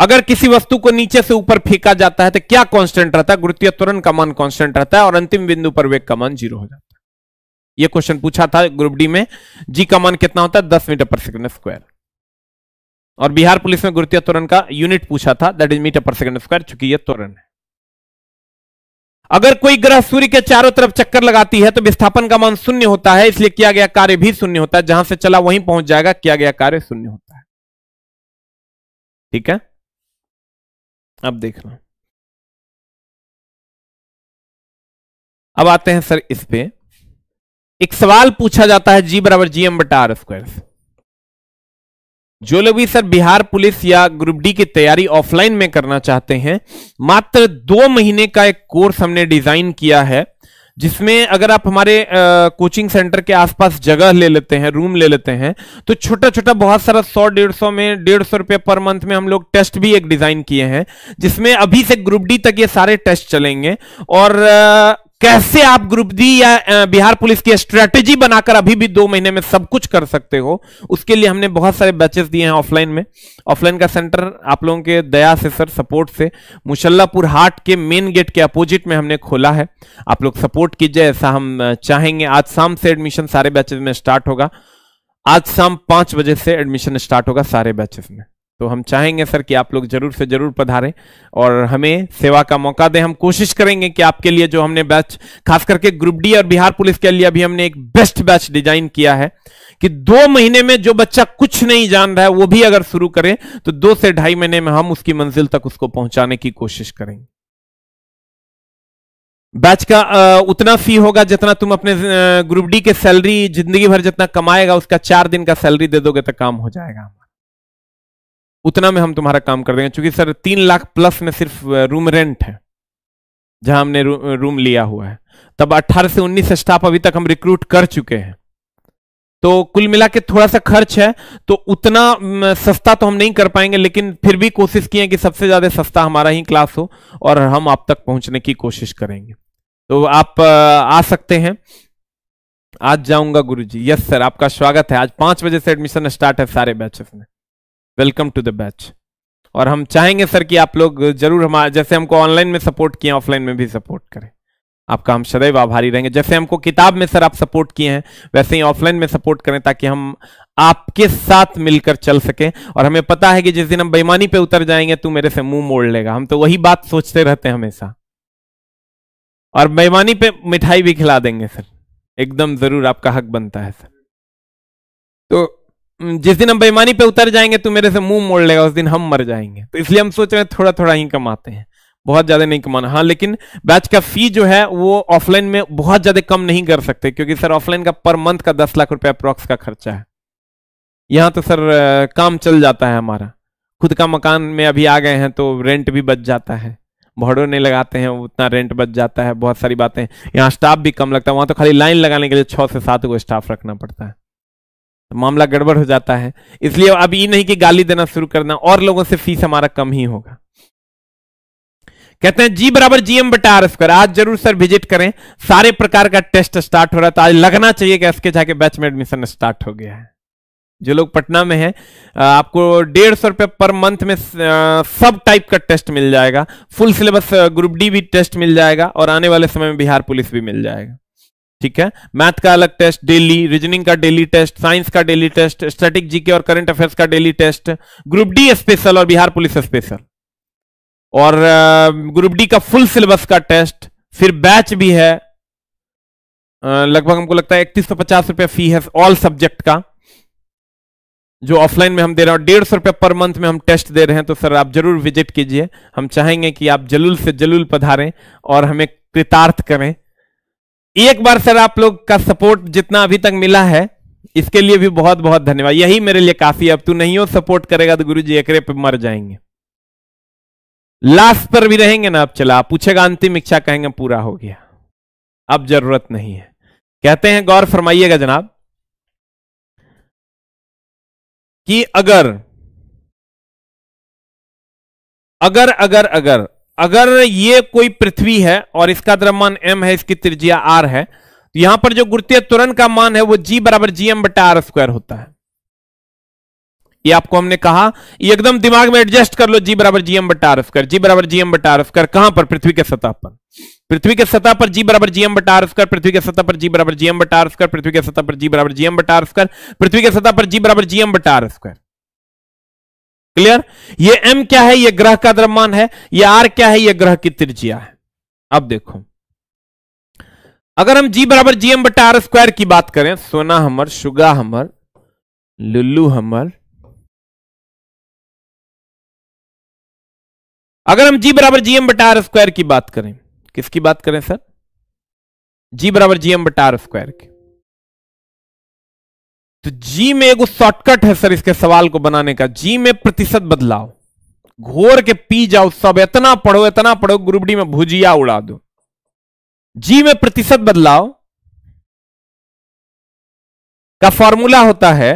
अगर किसी वस्तु को नीचे से ऊपर फेंका जाता है तो क्या कांस्टेंट रहता है गुरुत्वीय त्वरण का मान कांस्टेंट रहता है और अंतिम बिंदु पर वेग का मान जीरो हो जाता है यह क्वेश्चन पूछा था ग्रुप डी में जी का मान कितना होता है दस मीटर पर सेकंड स्क्वायर और बिहार पुलिस में गुरुत्वीय त्वरण का यूनिट पूछा था that is metre per second square चूंकि यह त्वरण है अगर कोई ग्रह सूर्य के चारों तरफ चक्कर लगाती है तो विस्थापन का मान शून्य होता है इसलिए किया गया कार्य भी शून्य होता है जहां से चला वहीं पहुंच जाएगा किया गया कार्य शून्य होता है ठीक है अब देखना अब आते हैं सर इस पे एक सवाल पूछा जाता है जी बराबर जीएम बटा आर स्क्वायर जो लोग भी सर बिहार पुलिस या ग्रुप डी की तैयारी ऑफलाइन में करना चाहते हैं मात्र दो महीने का एक कोर्स हमने डिजाइन किया है जिसमें अगर आप हमारे आ, कोचिंग सेंटर के आसपास जगह ले लेते हैं रूम ले लेते हैं तो छोटा छोटा बहुत सारा सौ डेढ़ सौ में डेढ़ सौ रुपये पर मंथ में हम लोग टेस्ट भी एक डिज़ाइन किए हैं जिसमें अभी से ग्रुप डी तक ये सारे टेस्ट चलेंगे और आ, कैसे आप ग्रुप डी या बिहार पुलिस की स्ट्रेटेजी बनाकर अभी भी दो महीने में सब कुछ कर सकते हो उसके लिए हमने बहुत सारे बैचेस दिए हैं ऑफलाइन में ऑफलाइन का सेंटर आप लोगों के दया से सर सपोर्ट से मुशल्लापुर हाट के मेन गेट के अपोजिट में हमने खोला है आप लोग सपोर्ट कीजिए ऐसा हम चाहेंगे आज शाम से एडमिशन सारे बैचेज में स्टार्ट होगा आज शाम पांच बजे से एडमिशन स्टार्ट होगा सारे बैचेस में तो हम चाहेंगे सर कि आप लोग जरूर से जरूर पधारें और हमें सेवा का मौका दें हम कोशिश करेंगे कि आपके लिए जो हमने बैच खास करके ग्रुप डी और बिहार पुलिस के लिए अभी हमने एक बेस्ट बैच डिजाइन किया है कि दो महीने में जो बच्चा कुछ नहीं जान रहा है वो भी अगर शुरू करे तो दो से ढाई महीने में हम उसकी मंजिल तक उसको पहुंचाने की कोशिश करेंगे बैच का उतना फी होगा जितना तुम अपने ग्रुप डी के सैलरी जिंदगी भर जितना कमाएगा उसका चार दिन का सैलरी दे दोगे तो काम हो जाएगा उतना में हम तुम्हारा काम कर देंगे क्योंकि सर तीन लाख प्लस में सिर्फ रूम रेंट है जहां हमने रू, रूम लिया हुआ है तब 18 से 19 स्टाफ अभी तक हम रिक्रूट कर चुके हैं तो कुल मिला के थोड़ा सा खर्च है तो उतना सस्ता तो हम नहीं कर पाएंगे लेकिन फिर भी कोशिश की है कि सबसे ज्यादा सस्ता हमारा ही क्लास हो और हम आप तक पहुंचने की कोशिश करेंगे तो आप आ सकते हैं आज जाऊंगा गुरुजी यस सर आपका स्वागत है आज पांच बजे से एडमिशन स्टार्ट है सारे बैचेस में वेलकम टू द बैच और हम चाहेंगे सर कि आप लोग जरूर हमारे जैसे हमको ऑनलाइन में सपोर्ट किए ऑफलाइन में भी सपोर्ट करें आपका हम सदैव आभारी रहेंगे जैसे हमको किताब में सर आप सपोर्ट किए हैं वैसे ही ऑफलाइन में सपोर्ट करें ताकि हम आपके साथ मिलकर चल सकें और हमें पता है कि जिस दिन हम बेईमानी पे उतर जाएंगे तू मेरे से मुंह मोड़ लेगा हम तो वही बात सोचते रहते हैं हमेशा और बेईमानी पे मिठाई भी खिला देंगे सर एकदम जरूर आपका हक बनता है सर तो जिस दिन हम बेईमानी पे उतर जाएंगे तो मेरे से मुंह मोड़ लेगा उस दिन हम मर जाएंगे तो इसलिए हम सोच रहे हैं थोड़ा थोड़ा ही कमाते हैं बहुत ज्यादा नहीं कमाना हाँ लेकिन बैच का फी जो है वो ऑफलाइन में बहुत ज्यादा कम नहीं कर सकते क्योंकि सर ऑफलाइन का पर मंथ का दस लाख रुपए अप्रोक्स का खर्चा है यहाँ तो सर काम चल जाता है हमारा खुद का मकान में अभी आ गए हैं तो रेंट भी बच जाता है भाड़ो नहीं लगाते हैं उतना रेंट बच जाता है बहुत सारी बातें यहाँ स्टाफ भी कम लगता है वहां तो खाली लाइन लगाने के लिए छह से सात को स्टाफ रखना पड़ता है तो मामला गड़बड़ हो जाता है इसलिए अब ये नहीं कि गाली देना शुरू करना और लोगों से फीस हमारा कम ही होगा कहते हैं जी बराबर जीएम बटा आर स्क्वायर आज जरूर सर विजिट करें सारे प्रकार का टेस्ट स्टार्ट हो रहा था आज लगना चाहिए कि एसके जाके बैच में एडमिशन स्टार्ट हो गया है जो लोग पटना में हैं आपको डेढ़ सौ रुपये पर मंथ में सब टाइप का टेस्ट मिल जाएगा फुल सिलेबस ग्रुप डी भी टेस्ट मिल जाएगा और आने वाले समय में बिहार पुलिस भी मिल जाएगा ठीक है मैथ का अलग टेस्ट डेली रीजनिंग का डेली टेस्ट साइंस का डेली टेस्ट स्टैटिक जीके और करंट अफेयर्स का daily test group D special और बिहार पुलिस स्पेशल और ग्रुप डी का फुल सिलेबस का टेस्ट फिर बैच भी है लगभग हमको लगता है इकतीस सौ पचास रुपया फी है ऑल सब्जेक्ट का जो ऑफलाइन में हम दे रहे हैं डेढ़ सौ रुपये पर मंथ में हम टेस्ट दे रहे हैं तो सर आप जरूर विजिट कीजिए हम चाहेंगे कि आप जलूल से जलूल पधारें और हमें कृतार्थ करें एक बार सर आप लोग का सपोर्ट जितना अभी तक मिला है इसके लिए भी बहुत बहुत धन्यवाद यही मेरे लिए काफी अब तू नहीं हो सपोर्ट करेगा तो गुरु जी एक पे मर जाएंगे लास्ट पर भी रहेंगे ना अब चला आप पूछेगा अंतिम इच्छा कहेंगे पूरा हो गया अब जरूरत नहीं है कहते हैं गौर फरमाइएगा जनाब कि अगर अगर अगर अगर अगर ये कोई पृथ्वी है और इसका द्रव्यमान एम है इसकी त्रिज्या आर है तो यहां पर जो गुरुत्वीय त्वरण का मान है वो जी बराबर जी एम बटा आर स्क्वायर होता है ये आपको हमने कहा एकदम दिमाग में एडजस्ट कर लो जी बराबर जी एम बटा आर स्क्वायर जी बराबर जी एम बटा आर स्क्वायर कहां पर पृथ्वी के सतह पर पृथ्वी के सतह पर जी बराबर जीएम बटा आर स्क्वायर पृथ्वी के सतह पर जी बराबर जीएम बटा आर स्क्वायर पृथ्वी के सतह पर जी बराबर जीएम बटा आर स्क्वायर पृथ्वी के सतह पर जी बराबर जीएम बटा आर स्क्वायर क्लियर ये एम क्या है ये ग्रह का द्रव्यमान है ये आर क्या है ये ग्रह की त्रिज्या है अब देखो अगर हम जी बराबर जीएम बटा आर स्क्वायर की बात करें सोना हमर सुगा हमर लुल्लू हमर अगर हम जी बराबर जीएम बटा आर स्क्वायर की बात करें किसकी बात करें सर जी बराबर जीएम बटा आर स्क्वायर की तो जी में एगो शॉर्टकट है सर इसके सवाल को बनाने का जी में प्रतिशत बदलाव घोर के पी जाओ सब इतना पढ़ो इतना पढ़ो गुरुबड़ी में भुजिया उड़ा दो जी में प्रतिशत बदलाव का फॉर्मूला होता है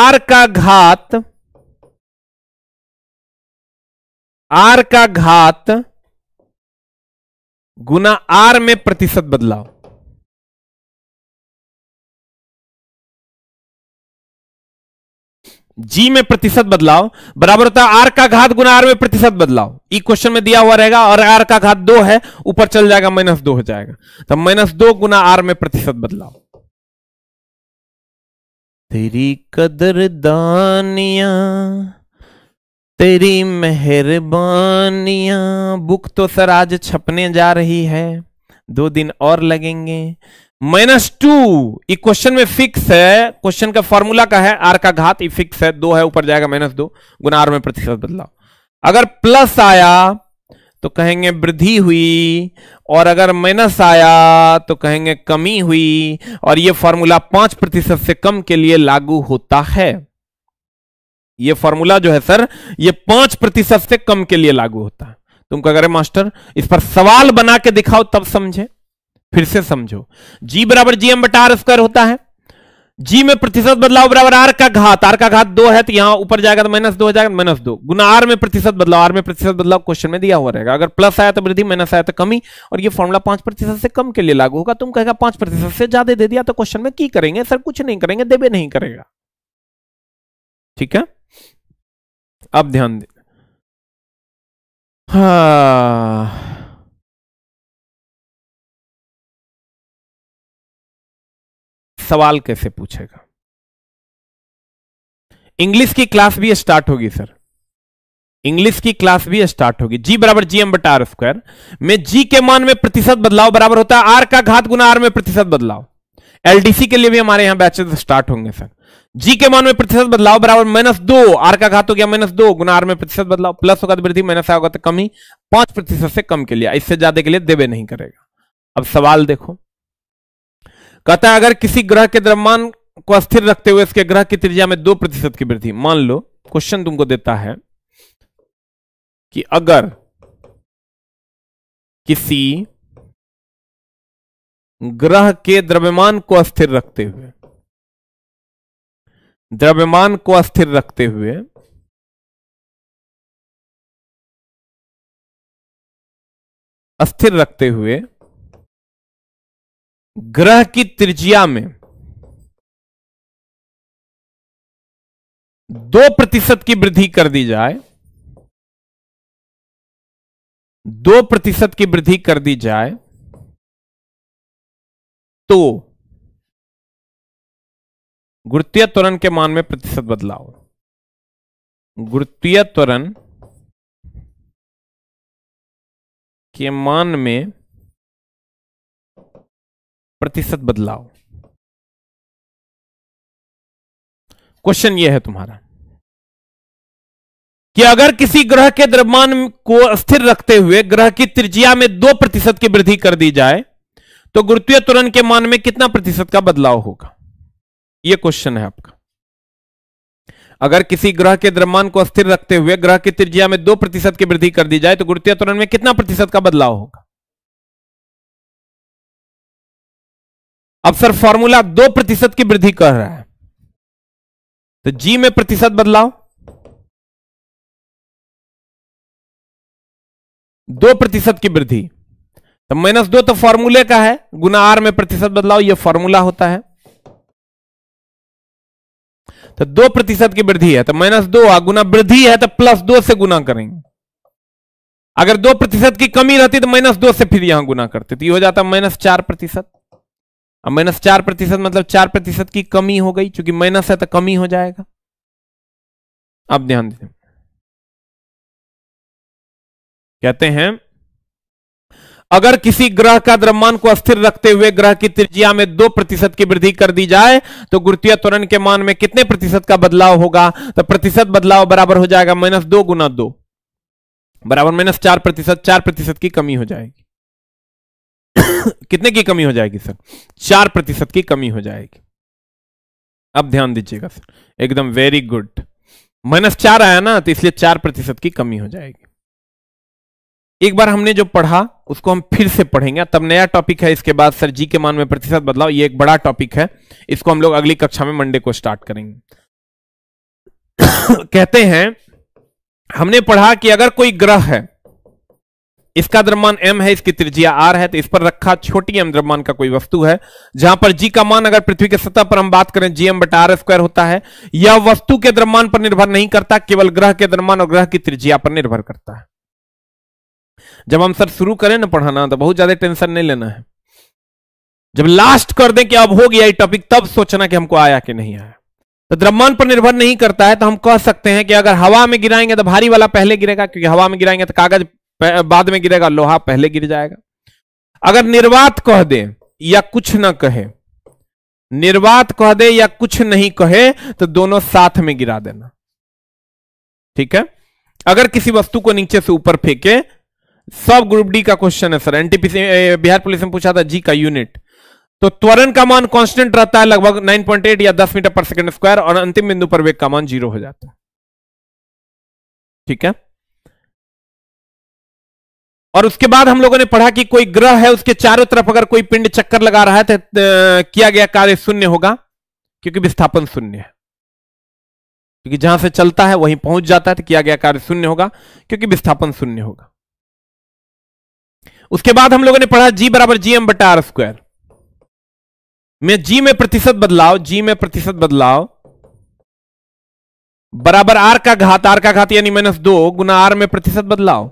आर का घात आर का घात गुना आर में प्रतिशत बदलाव जी में प्रतिशत बदलाव बराबर होता है आर का घात गुना आर में प्रतिशत बदलाव ई e क्वेश्चन में दिया हुआ रहेगा और आर का घात दो है ऊपर चल जाएगा माइनस दो हो जाएगा तो माइनस दो गुना आर में प्रतिशत बदलाव तेरी कदर दानिया तेरी मेहरबानिया बुक तो सर आज छपने जा रही है दो दिन और लगेंगे माइनस टू ये क्वेश्चन में फिक्स है क्वेश्चन का फॉर्मूला का है आर का घात ये फिक्स है दो है ऊपर जाएगा माइनस दो गुना आर में प्रतिशत बदलाव अगर प्लस आया तो कहेंगे वृद्धि हुई और अगर माइनस आया तो कहेंगे कमी हुई और ये फॉर्मूला पांच प्रतिशत से कम के लिए लागू होता है ये फॉर्मूला जो है सर ये पांच प्रतिशत से कम के लिए लागू होता है तुम कह रहे मास्टर इस पर सवाल बना के दिखाओ तब समझे फिर से समझो जी बराबर जी एम बटा आर स्क्वायर होता है जी में प्रतिशत बदलाव बराबर आर का घात आर का घात दो है तो यहां ऊपर जाएगा तो माइनस दो हो जाएगा माइनस तो दो गुना आर में प्रतिशत बदलाव आर में प्रतिशत बदलाव क्वेश्चन में दिया हुआ रहेगा अगर प्लस आया तो वृद्धि माइनस आया तो कमी और ये फॉर्मुला पांच प्रतिशत से कम के लिए लागू होगा तुम कहेगा पांच प्रतिशत से ज्यादा दे दिया तो क्वेश्चन में की करेंगे सर कुछ नहीं करेंगे देवे नहीं करेगा ठीक है अब ध्यान दे हाँ सवाल कैसे पूछेगा इंग्लिश की क्लास भी स्टार्ट होगी सर इंग्लिश की क्लास भी स्टार्ट होगी जी बराबर जी एम बटा आर स्क्वायर में जी के मान में प्रतिशत बदलाव बराबर होता है आर का घात गुना आर में प्रतिशत बदलाव एलडीसी के लिए भी हमारे यहां बैचेस स्टार्ट होंगे सर जी के मान में प्रतिशत बदलाव बराबर माइनस दो आर का घात हो गया माइनस दो गुना आर में प्रतिशत बदलाव प्लस होगा तो वृद्धि माइनस आया होगा तो कम ही पांच प्रतिशत से कम के लिए इससे ज्यादा के लिए देवे नहीं करेगा अब सवाल देखो कहता है अगर किसी ग्रह के द्रव्यमान को अस्थिर रखते हुए इसके ग्रह की त्रिज्या में दो प्रतिशत की वृद्धि मान लो क्वेश्चन तुमको देता है कि अगर किसी ग्रह के द्रव्यमान को अस्थिर रखते हुए द्रव्यमान को अस्थिर रखते हुए अस्थिर रखते हुए ग्रह की त्रिज्या में दो प्रतिशत की वृद्धि कर दी जाए दो प्रतिशत की वृद्धि कर दी जाए तो गुरुत्वीय त्वरण के मान में प्रतिशत बदलाव गुरुत्वीय त्वरण के मान में प्रतिशत बदलाव क्वेश्चन यह है तुम्हारा कि अगर किसी ग्रह के द्रव्यमान को स्थिर रखते हुए ग्रह की त्रिज्या में दो प्रतिशत की वृद्धि कर दी जाए तो गुरुत्वीय त्वरण के मान में कितना प्रतिशत का बदलाव होगा यह क्वेश्चन है आपका अगर किसी ग्रह के द्रव्यमान को स्थिर रखते हुए ग्रह की त्रिज्या में दो प्रतिशत की वृद्धि कर दी जाए तो गुरुत्वीय त्वरण में कितना प्रतिशत का बदलाव होगा अब सर फॉर्मूला दो प्रतिशत की वृद्धि कर रहा है तो जी में प्रतिशत बदलाव दो प्रतिशत की वृद्धि तो माइनस दो तो फॉर्मूले का है गुना आर में प्रतिशत बदलाव यह फॉर्मूला होता है तो दो प्रतिशत की वृद्धि है तो माइनस दो गुना वृद्धि है तो प्लस दो से गुना करेंगे अगर दो प्रतिशत की कमी रहती तो माइनस दो से फिर यहां गुना करते तो ये हो जाता माइनस चार प्रतिशत अब माइनस चार प्रतिशत मतलब चार प्रतिशत की कमी हो गई क्योंकि माइनस है तो कमी हो जाएगा अब ध्यान दें कहते हैं अगर किसी ग्रह का द्रव्यमान को अस्थिर रखते हुए ग्रह की त्रिज्या में दो प्रतिशत की वृद्धि कर दी जाए तो गुरुत्वीय त्वरण के मान में कितने प्रतिशत का बदलाव होगा तो प्रतिशत बदलाव बराबर हो जाएगा माइनस दो गुना दो बराबर माइनस चार प्रतिशत चार प्रतिशत की कमी हो जाएगी कितने की कमी हो जाएगी सर चार प्रतिशत की कमी हो जाएगी अब ध्यान दीजिएगा सर एकदम वेरी गुड माइनस चार आया ना तो इसलिए चार प्रतिशत की कमी हो जाएगी एक बार हमने जो पढ़ा उसको हम फिर से पढ़ेंगे तब नया टॉपिक है इसके बाद सर जी के मान में प्रतिशत बदलाव ये एक बड़ा टॉपिक है इसको हम लोग अगली कक्षा में मंडे को स्टार्ट करेंगे कहते हैं हमने पढ़ा कि अगर कोई ग्रह है इसका द्रव्यमान m है इसकी त्रिज्या r है तो इस पर रखा छोटी m द्रव्यमान का कोई वस्तु है जहां पर g का मान अगर पृथ्वी के सतह पर हम बात करें gm बटा आर स्क्वायर होता है यह वस्तु के द्रव्यमान पर निर्भर नहीं करता केवल ग्रह के द्रव्यमान और ग्रह की त्रिज्या पर निर्भर करता है जब हम सर शुरू करें ना पढ़ाना तो बहुत ज्यादा टेंशन नहीं लेना है जब लास्ट कर दें कि अब हो गया ये टॉपिक तब सोचना कि हमको आया कि नहीं आया तो द्रव्यमान पर निर्भर नहीं करता है तो हम कह सकते हैं कि अगर हवा में गिराएंगे तो भारी वाला पहले गिरेगा क्योंकि हवा में गिराएंगे तो कागज बाद में गिरेगा लोहा पहले गिर जाएगा अगर निर्वात कह दे या कुछ ना कहे निर्वात कह दे या कुछ नहीं कहे तो दोनों साथ में गिरा देना ठीक है अगर किसी वस्तु को नीचे से ऊपर फेंके सब ग्रुप डी का क्वेश्चन है सर एनटीपीसी बिहार पुलिस ने पूछा था जी का यूनिट तो त्वरण का मान कांस्टेंट रहता है लगभग 9.8 या 10 मीटर पर सेकंड स्क्वायर और अंतिम बिंदु पर वेग का मान जीरो हो जाता है ठीक है और उसके बाद हम लोगों ने पढ़ा कि कोई ग्रह है उसके चारों तरफ अगर कोई पिंड चक्कर लगा रहा है तो किया गया कार्य शून्य होगा क्योंकि विस्थापन शून्य है क्योंकि जहां से चलता है वहीं पहुंच जाता है तो किया गया कार्य शून्य होगा क्योंकि विस्थापन शून्य होगा उसके बाद हम लोगों ने पढ़ा जी बराबर जी एम बटा आर स्क्वायर में जी में प्रतिशत बदलाव जी में प्रतिशत बदलाव बराबर आर का घात आर का घात यानी माइनस दो गुना आर में प्रतिशत बदलाव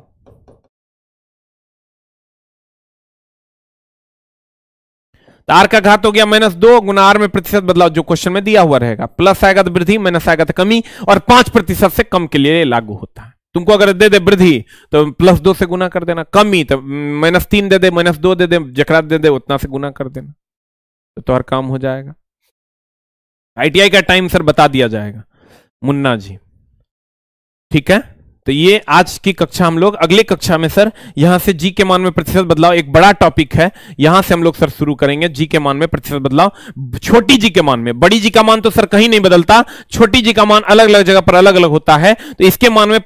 आर का घात हो गया माइनस दो गुना आर में प्रतिशत बदलाव जो क्वेश्चन में दिया हुआ रहेगा प्लस आएगा तो वृद्धि माइनस आएगा तो कमी और पांच प्रतिशत से कम के लिए लागू होता है तुमको अगर दे दे वृद्धि तो प्लस दो से गुना कर देना कमी तो माइनस तीन दे दे माइनस दो दे दे जकड़ा दे दे उतना से गुना कर देना तो, तो और काम हो जाएगा आईटीआई का टाइम सर बता दिया जाएगा मुन्ना जी ठीक है तो ये आज की कक्षा हम लोग अगले कक्षा में सर यहां से जी के मान में प्रतिशत बदलाव एक बड़ा टॉपिक है यहां से हम लोग सर शुरू करेंगे जी के मान में प्रतिशत बदलाव छोटी जी के मान में बड़ी जी का मान तो सर कहीं नहीं बदलता छोटी जी का मान अलग अलग जगह पर अलग अलग होता है तो इसके मान में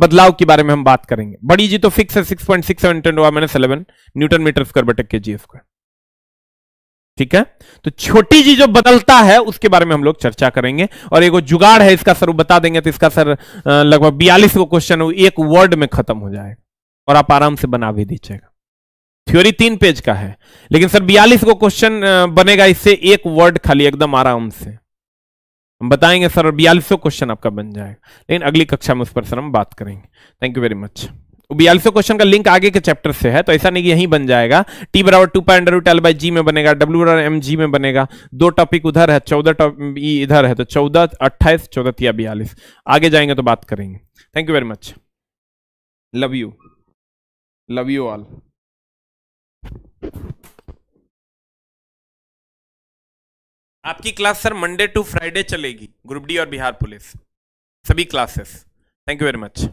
बदलाव के बारे में हम बात करेंगे बड़ी जी तो फिक्स है six point six seven ten minus eleven newton metre square बटक के जी स्क्वायर ठीक है तो छोटी जी जो बदलता है उसके बारे में हम लोग चर्चा करेंगे और एक जुगाड़ है इसका सर बता देंगे तो इसका सर लगभग बयालीस को क्वेश्चन एक वर्ड में खत्म हो जाएगा और आप आराम से बना भी दीजिएगा थ्योरी तीन पेज का है लेकिन सर बयालीस को क्वेश्चन बनेगा इससे एक वर्ड खाली एकदम आराम से हम बताएंगे सर बयालीसों क्वेश्चन आपका बन जाएगा लेकिन अगली कक्षा में उस पर सर हम बात करेंगे थैंक यू वेरी मच बयालीसों क्वेश्चन का लिंक आगे के चैप्टर से है तो ऐसा नहीं कि यहीं बन जाएगा टी बराबर two pi under L by g में बनेगा डब्ल्यू बराबर एम जी में बनेगा दो टॉपिक उधर है चौदह टॉपिक e इधर है तो चौदह अट्ठाईस चौदह या बयालीस आगे जाएंगे तो बात करेंगे thank you very much love you love you all आपकी class sir Monday to Friday चलेगी ग्रुप डी और बिहार पुलिस सभी classes thank you very much